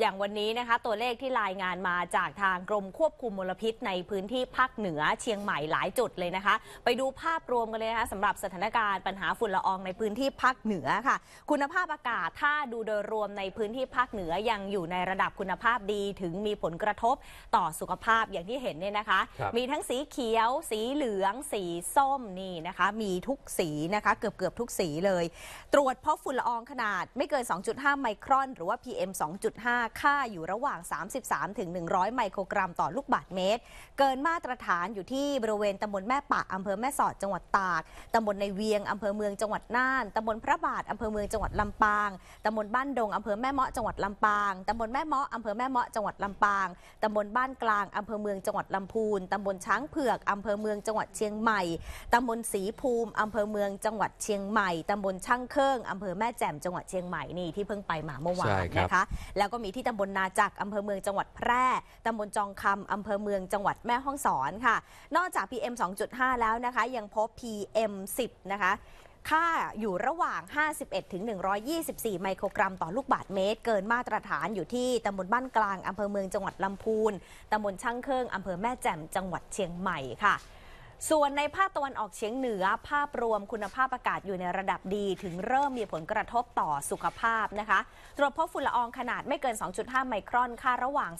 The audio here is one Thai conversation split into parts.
อย่างวันนี้นะคะตัวเลขที่รายงานมาจากทางกรมควบคุมมลพิษในพื้นที่ภาคเหนือเชียงใหม่หลายจุดเลยนะคะ ไปดูภาพรวมกันเลยนะคะสำหรับสถานการณ์ปัญหาฝุ่นละอองในพื้นที่ภาคเหนือค่ะ คุณภาพอากาศถ้าดูโดยรวมในพื้นที่ภาคเหนือยังอยู่ในระดับคุณภาพดีถึงมีผลกระทบต่อสุขภาพอย่างที่เห็นเนี่ยนะคะ มีทั้งสีเขียว สีเหลือง สีส้มนี่นะคะ มีทุกสีนะคะเกือบเกือบทุกสีเลย ตรวจพบฝุ่นละอองขนาดไม่เกิน2.5 ไมครอน หรือว่า PM 2.5ค่าอยู่ระหว่าง 33ถึง100ไมโครกรัมต่อลูกบาศก์เมตร เกินมาตรฐานอยู่ที่บริเวณตำบลแม่ปะอำเภอแม่สอด จังหวัดตากตำบลในเวียงอำเภอเมืองจังหวัดน่านตำบลพระบาทอำเภอเมืองจังหวัดลำปางตำบลบ้านดงอำเภอแม่เมาะจังหวัดลำปางตำบลแม่เมาะอำเภอแม่เมาะจังหวัดลำปางตำบลบ้านกลางอำเภอเมืองจังหวัดลำพูนตำบลช้างเผือกอำเภอเมืองจังหวัดเชียงใหม่ตำบลสีภูมิอำเภอเมืองจังหวัดเชียงใหม่ตำบลช่างเครื่องอำเภอแม่แจ่มจังหวัดเชียงใหม่นี่ที่เพิ่งไปมาเมื่อวานนะคะแล้วก็มีที่ตำบลนาจักอำเภอเมืองจังหวัดแพร่ ตำบลจองคำอำเภอเมืองจังหวัดแม่ฮ่องสอนค่ะ นอกจาก PM 2.5 แล้วนะคะ ยังพบ PM 10นะคะค่าอยู่ระหว่าง 51ถึง124 ไมโครกรัมต่อลูกบาทเมตร เกินมาตรฐานอยู่ที่ตำบลบ้านกลางอำเภอเมืองจังหวัดลำพูน ตำบลช่างเครื่องอำเภอแม่แจ่มจังหวัดเชียงใหม่ค่ะส่วนในภาคตะวันออกเฉียงเหนือภาพรวมคุณภาพอากาศอยู่ในระดับดีถึงเริ่มมีผลกระทบต่อสุขภาพนะคะตรวจพบฝุ่นละอองขนาดไม่เกิน 2.5 ไมครอน ค่าระหว่าง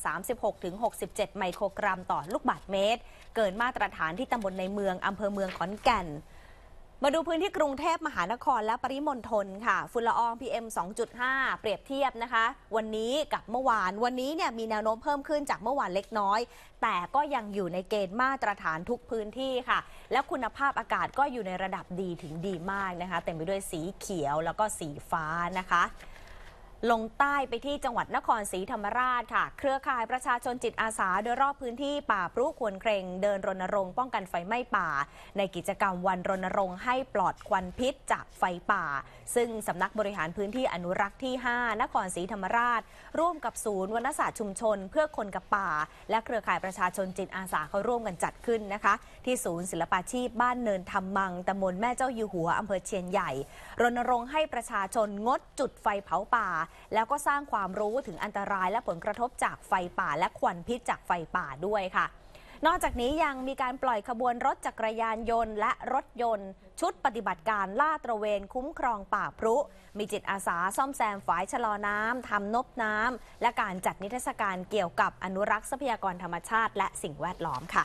36-67 ไมโครกรัมต่อลูกบาศก์เมตร เกินมาตรฐานที่ตำบลในเมือง อำเภอเมืองขอนแก่นมาดูพื้นที่กรุงเทพมหานครและปริมณฑลค่ะฝุ่นละออง PM 2.5 เปรียบเทียบนะคะ วันนี้กับเมื่อวานวันนี้เนี่ยมีแนวโน้มเพิ่มขึ้นจากเมื่อวานเล็กน้อย แต่ก็ยังอยู่ในเกณฑ์มาตรฐานทุกพื้นที่ค่ะ และคุณภาพอากาศก็อยู่ในระดับดีถึงดีมากนะคะ เต็มไปด้วยสีเขียวแล้วก็สีฟ้านะคะลงใต้ไปที่จังหวัดนครศรีธรรมราชค่ะ เครือข่ายประชาชนจิตอาสาโดยรอบพื้นที่ป่าพรุควนเครง เดินรณรงค์ป้องกันไฟไหม้ป่า ในกิจกรรมวันรณรงค์ให้ปลอดควันพิษจากไฟป่า ซึ่งสำนักบริหารพื้นที่อนุรักษ์ที่ 5 นครศรีธรรมราช ร่วมกับศูนย์วนศาสตร์ชุมชนเพื่อคนกับป่าและเครือข่ายประชาชนจิตอาสาเขาร่วมกันจัดขึ้นนะคะที่ศูนย์ศิลปาชีพบ้านเนินธรรมังตำบลแม่เจ้าอยู่หัวอำเภอเชียงใหญ่รณรงค์ให้ประชาชนงดจุดไฟเผาป่าแล้วก็สร้างความรู้ถึงอันตรายและผลกระทบจากไฟป่าและควันพิษจากไฟป่าด้วยค่ะ นอกจากนี้ยังมีการปล่อยขบวนรถจักรยานยนต์และรถยนต์ ชุดปฏิบัติการล่าตระเวนคุ้มครองป่าพรุมีจิตอาสาซ่อมแซม ฝายชะลอน้ำทำนบน้ำและการจัดนิทรรศการเกี่ยวกับอนุรักษ์ทรัพยากรธรรมชาติ และสิ่งแวดล้อมค่ะ